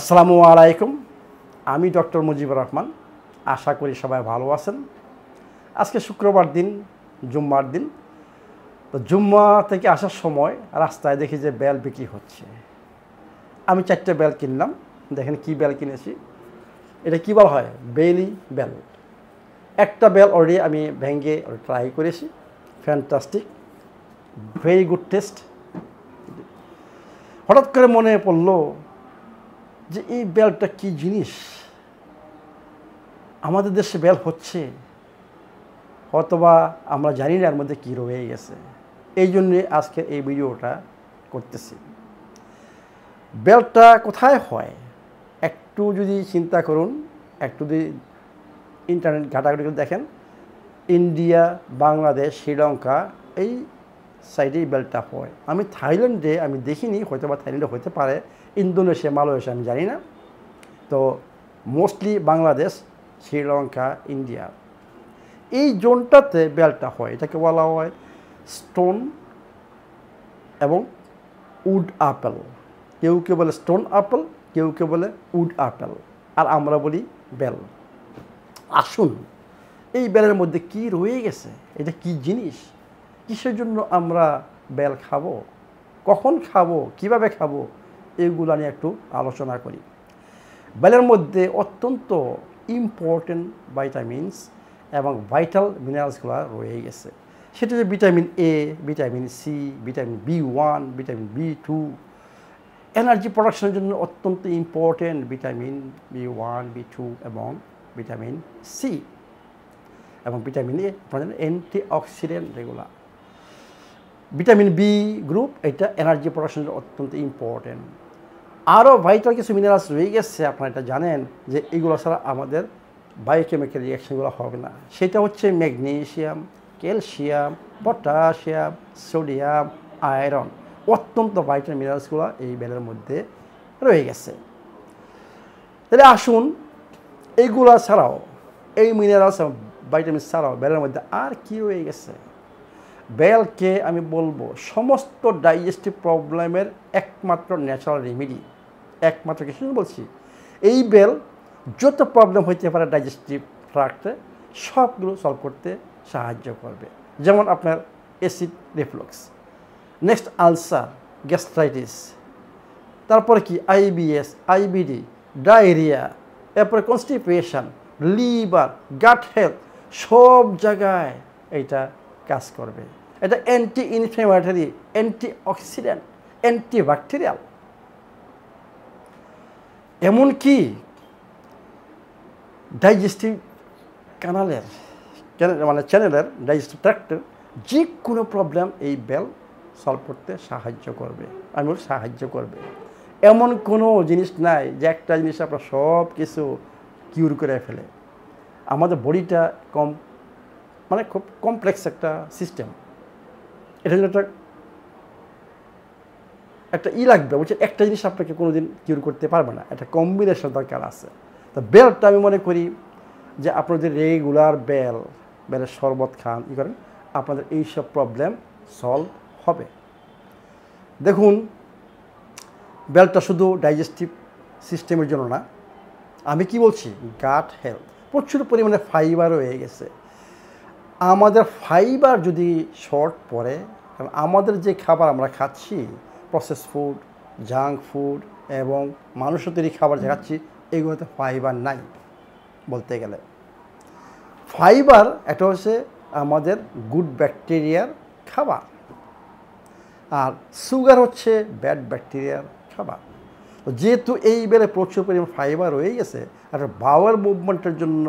আসসালামু আলাইকুম আমি ডক্টর মুজিবুর রহমান আশা করি সবাই ভালো আছেন আজকে শুক্রবার দিন জুম্মার দিন তো জুম্মা থেকে আসার সময় রাস্তায় দেখি যে বেল বিক্রি হচ্ছে আমি চারটে বেল কিনলাম দেখেন কি বেল কিনেছি এটা কী বলা হয় বেলি বেল একটা বেল অলরেডি আমি ভেঙে ট্রাই করেছি ফ্যান্টাস্টিক ভেরি গুড টেস্ট হঠাৎ করে মনে পড়লো যে এই বেলটা কি জিনিস আমাদের দেশে বেল হচ্ছে অথবা আমরা জানি না এর মধ্যে কী রয়ে গেছে এই জন্যে আজকে এই ভিডিওটা করতেছি বেলটা কোথায় হয় একটু যদি চিন্তা করুন একটু যদি ইন্টারনেট ঘাটাঘাটি দেখেন ইন্ডিয়া বাংলাদেশ শ্রীলঙ্কা এই সাইডে বেল্টটা হয় আমি থাইল্যান্ডে আমি দেখিনি হয়তো বা থাইল্যান্ডে হতে পারে ইন্দোনেশিয়া মালয়েশিয়া আমি জানি না তো মোস্টলি বাংলাদেশ শ্রীলঙ্কা ইন্ডিয়া এই জোনটাতে বেল্টটা হয় এটাকে বলা হয় স্টোন এবং উড আপেল কেউ কেউ বলে স্টোন আপেল কেউ কেউ বলে উড আপেল আর আমরা বলি বেল আসুন এই বেলের মধ্যে কি রয়ে গেছে এটা কি জিনিস কিসের জন্য আমরা বেল খাবো কখন খাবো কিভাবে খাবো এগুলো নিয়ে একটু আলোচনা করি বেলের মধ্যে অত্যন্ত ইম্পর্টেন্ট ভাইটামিনস এবং ভাইটাল মিনারেলসগুলো রয়ে গেছে সেটা যে vitamin A vitamin C vitamin B one vitamin B two energy প্রোডাকশনের জন্য অত্যন্ত important vitamin B one B two এবং ভিটামিন সি এবং vitamin A antioxidant regular vitamin B group এটা এনার্জি প্রোডাকশনের অত্যন্ত ইম্পর্টেন্ট আরও ভাইটাল কিছু মিনারেলস রয়ে গেছে আপনারা এটা জানেন যে এগুলো ছাড়া আমাদের বায়োকেমিক্যাল রিয়াকশনগুলো হবে না সেটা হচ্ছে magnesium calcium potassium sodium iron অত্যন্ত ভাইটাল মিনারেলসগুলো এই বেলের মধ্যে রয়ে গেছে তাহলে আসুন এইগুলা ছাড়াও এই মিনারেলস ভাইটামিন ছাড়াও বেলের মধ্যে আর কি রয়ে গেছে বেলকে আমি বলবো সমস্ত ডাইজেস্টিভ প্রবলেমের একমাত্র ন্যাচারাল রেমেডি একমাত্র কিছু বলছি এই বেল যত প্রবলেম হইতে পারে ডাইজেস্টিভ ট্রাক্টে সবগুলো সলভ করতে সাহায্য করবে যেমন আপনার acid reflux next ulcer gastritis তারপরে কি আইবিএস আইবিডি ডায়রিয়া এরপরে কনস্টিপেশন লিভার গাট হেলথ সব জায়গায় এইটা কাজ করবে এটা anti inflammatory antioxidant antibacterial এমনকি ডাইজেস্টিভ কানালের মানে চ্যানেলের ডাইজেস্টিভ ট্র্যাক্টের যে কোনো প্রবলেম এই বেল সলভ করতে সাহায্য করবে আমি সাহায্য করবে এমন কোনো জিনিস নাই যে একটা জিনিস আপনার সব কিছু কিউর করে ফেলে আমাদের বডিটা কম মানে খুব কমপ্লেক্স একটা সিস্টেম এটা জন্য একটা একটা ই লাগবে বলছে একটা জিনিস আপনাকে কোনো দিন কিউর করতে পারবে না একটা কম্বিনেশন দরকার আছে তো বেলটা আমি মনে করি যে আপনার রেগুলার বেল বেলের শরবত খান ই করেন আপনাদের এইসব প্রবলেম সলভ হবে দেখুন বেলটা শুধু ডাইজেস্টিভ সিস্টেমের জন্য না আমি কি বলছি গাট হেলথ প্রচুর পরিমাণে ফাইবার হয়ে গেছে আমাদের ফাইবার যদি শর্ট পড়ে কারণ আমাদের যে খাবার আমরা খাচ্ছি প্রসেস ফুড জাঙ্ক ফুড এবং মানুষের তৈরি খাবার যে খাচ্ছি এগুলোতে ফাইবার নাই বলতে গেলে ফাইবার এটা হচ্ছে আমাদের গুড ব্যাকটেরিয়ার খাবার আর সুগার হচ্ছে ব্যাড ব্যাকটেরিয়ার খাবার যেহেতু এই প্রচুর পরিমাণ ফাইবার রয়ে গেছে একটা বাওয়ার মুভমেন্টের জন্য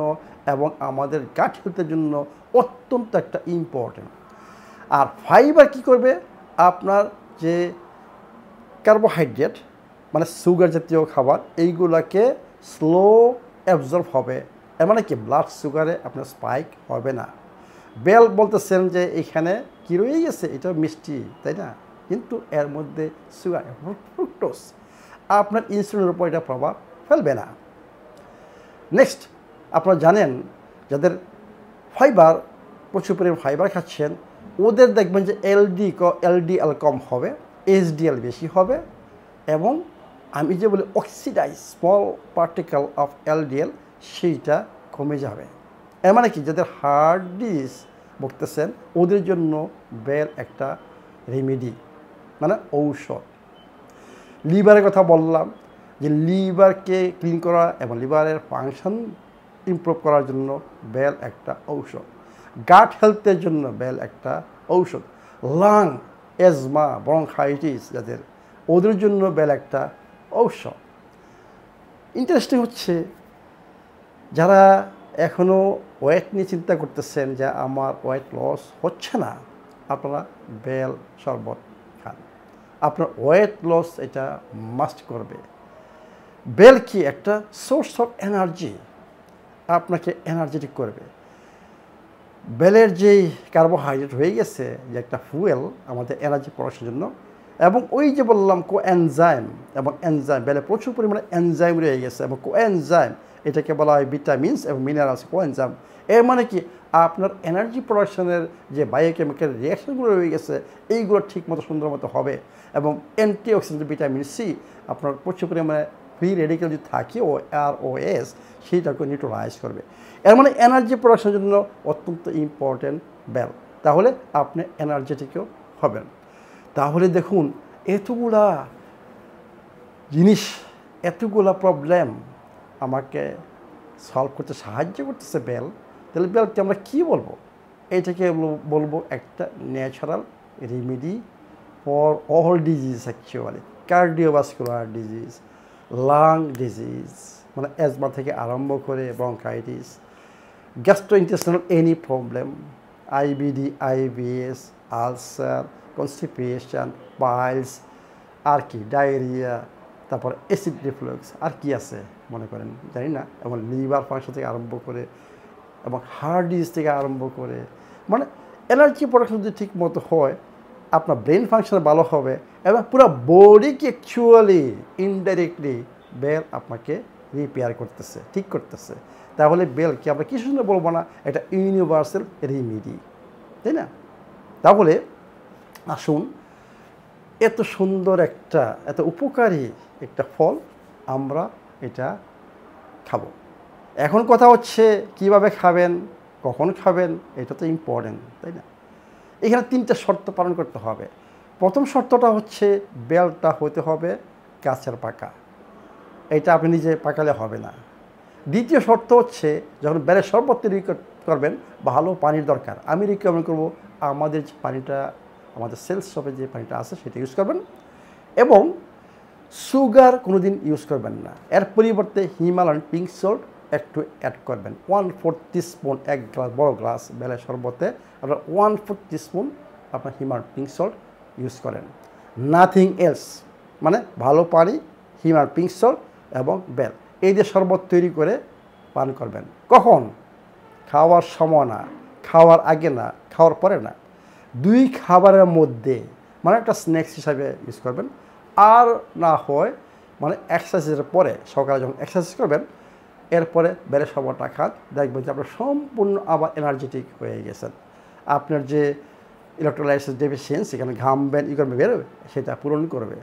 এবং আমাদের গাট হেলথের জন্য অত্যন্ত একটা ইম্পর্টেন্ট আর ফাইবার কি করবে আপনার যে কার্বোহাইড্রেট মানে সুগার জাতীয় খাবার এইগুলোকে স্লো অ্যাবজর্ব হবে এর মানে কি ব্লাড সুগারে আপনার স্পাইক হবে না বেল বলতেছেন যে এখানে কী রয়ে গেছে এটা মিষ্টি তাই না কিন্তু এর মধ্যে সুগার ফ্রুক্টোস আপনার ইনসুলিনের উপর এটা প্রভাব ফেলবে না নেক্সট আপনারা জানেন যাদের ফাইবার প্রচুর পরিমাণ ফাইবার খাচ্ছেন ওদের দেখবেন যে এলডি এলডিএল কম হবে এইচডিএল বেশি হবে এবং আমি যে বলি oxidise small particle of LDL সেইটা কমে যাবে এর মানে কি যাদের হার্ড ডিস বকতেছেন ওদের জন্য বেল একটা রেমেডি মানে ঔষধ লিভারের কথা বললাম যে লিভারকে ক্লিন করা এবং লিভারের ফাংশন ইমপ্রুভ করার জন্য বেল একটা ঔষধ গাট হেলথের জন্য বেল একটা ঔষধ লাং এজমা ব্রংখাইটিস যাদের ওদের জন্য বেল একটা ঔষধ ইন্টারেস্টিং হচ্ছে যারা এখনও ওয়েট নিয়ে চিন্তা করতেছেন যে আমার ওয়েট লস হচ্ছে না আপনারা বেল শরবত খান আপনার ওয়েট লস এটা মাস্ট করবে বেল কি একটা সোর্স অফ এনার্জি আপনাকে এনার্জেটিক করবে বেলের যেই কার্বোহাইড্রেট হয়ে গেছে যে একটা ফুয়েল আমাদের এনার্জি প্রোডাকশনের জন্য এবং ওই যে বললাম কো এনজাইম এবং এনজাইম বেলে প্রচুর পরিমাণে এনজাইম রয়ে গেছে এবং কো এনজাইম এটাকে বলা হয় ভিটামিনস এবং মিনারেলস কো এনজাইম এর মানে কি আপনার এনার্জি প্রোডাকশনের যে বায়োকেমিক্যাল রিয়াকশনগুলো রয়ে গেছে এইগুলো ঠিক মতো সুন্দর মতো হবে এবং অ্যান্টিঅক্সিডেন্ট ভিটামিন সি আপনার প্রচুর পরিমাণে ফ্রি রেডিক্যাল যদি থাকে ও আর ও এস সেইটাকে নিউট্রালাইজ করবে এর মানে এনার্জি প্রোডাকশনের জন্য অত্যন্ত ইম্পর্ট্যান্ট ব্যাল তাহলে আপনি এনার্জেটিকও হবেন তাহলে দেখুন এতগুলা জিনিস এতগুলা প্রবলেম আমাকে সলভ করতে সাহায্য করতেছে বেল তাহলে বেলকে আমরা কী বলবো এটাকে বলবো একটা natural remedy for all disease actually cardiovascular disease lung disease মানে অ্যাজমা থেকে আরম্ভ করে bronchitis gastrointestinal any problem IBD IBS ulcer constipation piles আর কি ডায়রিয়া তারপর অ্যাসিড রিফ্লক্স আর কি আছে মনে করেন জানি না এবং লিভার ফাংশন থেকে আরম্ভ করে এবং হার্ট ডিজিজ থেকে আরম্ভ করে মানে অ্যালার্জি প্রোডাকশন যদি ঠিক মতো হয় আপনার ব্রেন ফাংশন ভালো হবে এবং পুরো বডিকে অ্যাকচুয়ালি ইনডাইরেক্টলি বেল আপনাকে রিপেয়ার করতেছে ঠিক করতেছে তাহলে বেলকে আমরা কিছু সুন্দর বলবো না এটা ইউনিভার্সাল রিমিডি তাই না তাহলে আসুন এত সুন্দর একটা এত উপকারী একটা ফল আমরা এটা খাব এখন কথা হচ্ছে কিভাবে খাবেন কখন খাবেন এটা তো ইম্পর্টেন্ট তাই না এখানে তিনটা শর্ত পালন করতে হবে প্রথম শর্তটা হচ্ছে বেলটা হতে হবে গাছের পাকা এটা আপনি নিজে পাকালে হবে না দ্বিতীয় শর্ত হচ্ছে যখন বেলের শরবত তৈরি করবেন ভালো পানির দরকার আমি রিকমেন্ড করব আমাদের যে পানিটা আমাদের সেলস শপে যে পানিটা আছে সেটা ইউজ করবেন এবং সুগার কোনো দিন ইউজ করবেন না এর পরিবর্তে হিমালয়ান পিঙ্ক সল্ট একটু অ্যাড করবেন ওয়ান ফোর স্পুন এক গ্লাস বড় গ্লাস বেলা শরবতে আপনার ওয়ান ফোর স্পুন আপনার হিমার পিঙ্ক সল্ট ইউজ করেন নাথিং এলস মানে ভালো পানি হিমার পিঙ্ক সল্ট এবং বেল এই যে শরবত তৈরি করে পান করবেন কখন খাওয়ার সময় না খাওয়ার আগে না খাওয়ার পরে না দুই খাবারের মধ্যে মানে একটা স্ন্যাক্স হিসাবে ইউজ করবেন আর না হয় মানে এক্সারসাইজের পরে সকালে যখন এক্সারসাইজ করবেন এরপরে বেড়ে সবটা খাত দেখবেন যে আপনার সম্পূর্ণ আবার এনার্জেটিক হয়ে গেছেন আপনার যে ইলেকট্রোলাইসিস ডেফিসিয়েন্সি এখানে ঘামবেন ইগরমে বেরোবে সেটা পূরণ করবে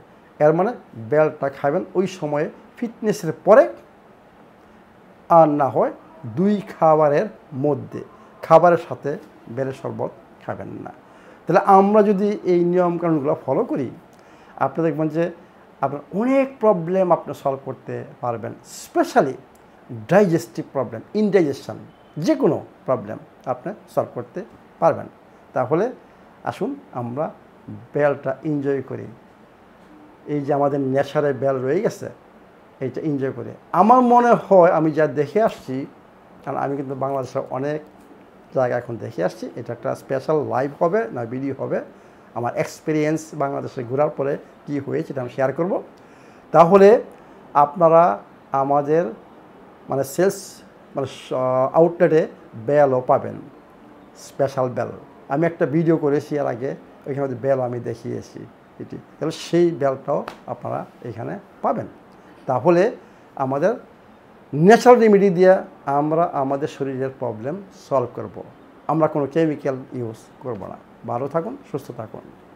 এর মানে বেলটা খাবেন ওই সময়ে ফিটনেসের পরে আর না হয় দুই খাবারের মধ্যে খাবারের সাথে বেলের শরবত খাবেন না তাহলে আমরা যদি এই নিয়মকানুনগুলো ফলো করি আপনি দেখবেন যে আপনার অনেক প্রবলেম আপনি সলভ করতে পারবেন স্পেশালি ডাইজেস্টিভ প্রবলেম ইনডাইজেশন যে কোনো প্রবলেম আপনি সলভ করতে পারবেন তাহলে আসুন আমরা বেলটা এনজয় করি এই যে আমাদের নেশারে বেল রয়ে গেছে এইটা এনজয় করে আমার মনে হয় আমি যা দেখে আসছি কারণ আমি কিন্তু বাংলাদেশের অনেক জায়গা এখন দেখে আসছি এটা একটা স্পেশাল লাইভ হবে না ভিডিও হবে আমার এক্সপিরিয়েন্স বাংলাদেশে ঘোরার পরে কী হয়েছে এটা আমি শেয়ার করব তাহলে আপনারা আমাদের মানে সেলস মানে আউটলেটে বেলও পাবেন স্পেশাল বেল আমি একটা ভিডিও করেছি এর আগে ওইখানে বেল আমি দেখিয়েছি এটি তাহলে সেই বেলটাও আপনারা এখানে পাবেন তাহলে আমাদের ন্যাচারাল রেমেডি দিয়ে আমরা আমাদের শরীরের প্রবলেম সলভ করব। আমরা কোনো কেমিক্যাল ইউজ করব না ভালো থাকুন সুস্থ থাকুন